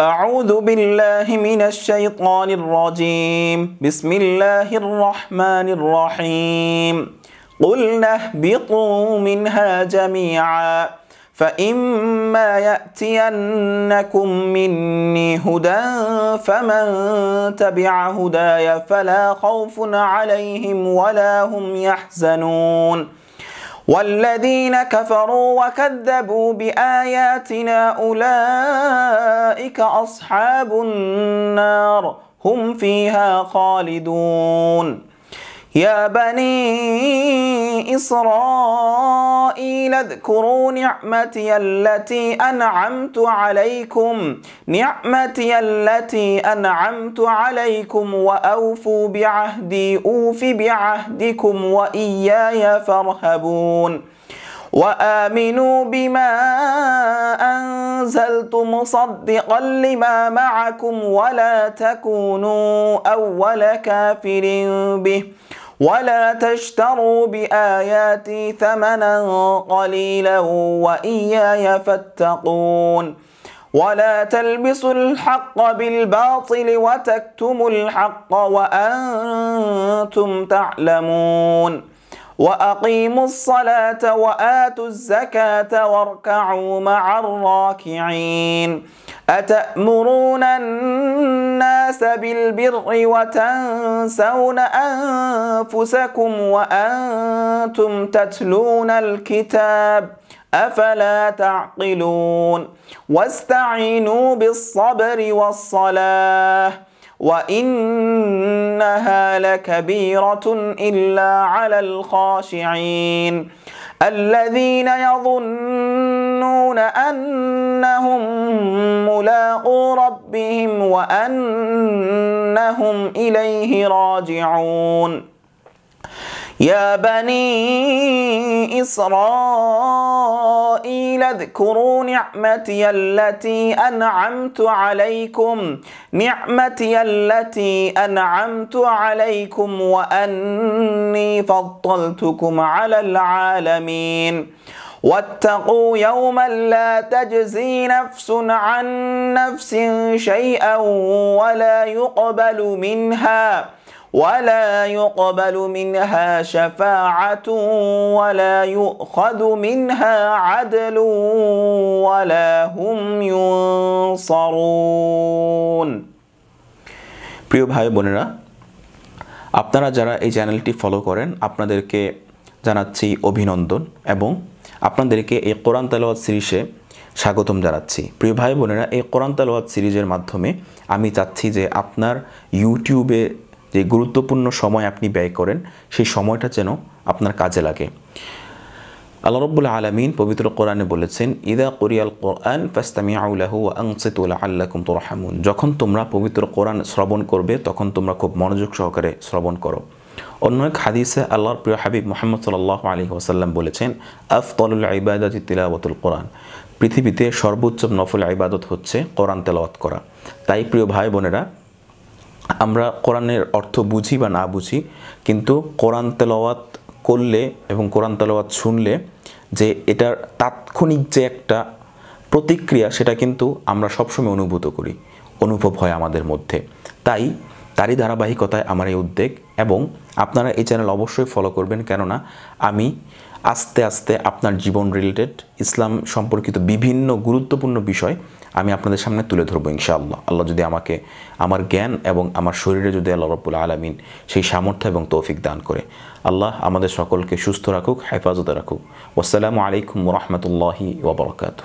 أعوذ بالله من الشيطان الرجيم بسم الله الرحمن الرحيم قلنا اهبطوا منها جميعا فإما يأتينكم مني هدى فمن تبع هداي فلا خوف عليهم ولا هم يحزنون والذين كفروا وكذبوا بآياتنا أولئك أصحاب النار هم فيها خالدون يا بني إسرائيل قيل اذكروا نعمتي التي أنعمت عليكم نعمتي التي أنعمت عليكم وأوفوا بعهدي أوف بعهدكم وإياي فارهبون وآمنوا بما أنزلت مصدقا لما معكم ولا تكونوا أول كافر به ولا تشتروا بآياتي ثمنا قليلا وإياي فاتقون ولا تلبسوا الحق بالباطل وتكتموا الحق وأنتم تعلمون وأقيموا الصلاة وآتوا الزكاة واركعوا مع الراكعين أتأمرون الناس بالبر وتنسون أنفسكم وأنتم تتلون الكتاب أفلا تعقلون واستعينوا بالصبر والصلاة وإنها لكبيرة إلا على الخاشعين الذين يظنون أنهم ربهم وأنهم إليه راجعون يا بني إسرائيل اذكروا نعمتي التي أنعمت عليكم نعمتي التي أنعمت عليكم وأني فضلتكم على العالمين واتقوا يوما لا تجزي نفس عن نفس شيئا ولا يقبل منها ولا يقبل منها شفاعة ولا يؤخذ منها عدل ولا هم ينصرون প্রিয় ভাই বোনেরা আপনারা যারা এই চ্যানেলটি ফলো করেন আপনাদেরকে জানাচ্ছি অভিনন্দন এবং আপনাদেরকে এই কোরআন তালাওয়াত সিরিজে স্বাগতম জানাচ্ছি প্রিয় ভাই বোনেরা এই কোরআন তালোয়াত সিরিজের মাধ্যমে আমি চাচ্ছি যে আপনার ইউটিউবে যে গুরুত্বপূর্ণ সময় আপনি ব্যয় করেন সেই সময়টা যেন আপনার কাজে লাগে আল্লাহ রব্বুল আলমিন পবিত্র কোরআনে বলেছেন ইদা কোরিয়াল কোরআন ফাস্তামিয়াউলাহু আংসিতুল আল্লাকুম হামুন যখন তোমরা পবিত্র কোরআন শ্রবণ করবে তখন তোমরা খুব মনোযোগ সহকারে শ্রবণ করো অন্য এক হাদিসে আল্লাহর প্রিয় হাবিব মোহাম্মদ সাল্লাহ আলী ওসাল্লাম বলেছেন আফতলুল ইবাদতি তিলাওয়াতুল কোরআন পৃথিবীতে সর্বোচ্চ নফল ইবাদত হচ্ছে কোরআন তেলাওয়াত করা তাই প্রিয় ভাই বোনেরা আমরা কোরআনের অর্থ বুঝি বা না বুঝি কিন্তু কোরআন তেলাওয়াত করলে এবং কোরআন তেলাওয়াত শুনলে যে এটার তাৎক্ষণিক যে একটা প্রতিক্রিয়া সেটা কিন্তু আমরা সবসময় অনুভূত করি অনুভব হয় আমাদের মধ্যে তাই তারই ধারাবাহিকতায় আমার এই উদ্যোগ এবং আপনারা এই চ্যানেল অবশ্যই ফলো করবেন কেননা আমি আস্তে আস্তে আপনার জীবন রিলেটেড ইসলাম সম্পর্কিত বিভিন্ন গুরুত্বপূর্ণ বিষয় আমি আপনাদের সামনে তুলে ধরবো ইনশাআল্লাহ আল্লাহ যদি আমাকে আমার জ্ঞান এবং আমার শরীরে যদি আল্লাহ রবুল আলমিন সেই সামর্থ্য এবং তৌফিক দান করে আল্লাহ আমাদের সকলকে সুস্থ রাখুক হেফাজতে রাখুক আসসালামু আলাইকুম রহমতুল্লাহি ওবরাকাতু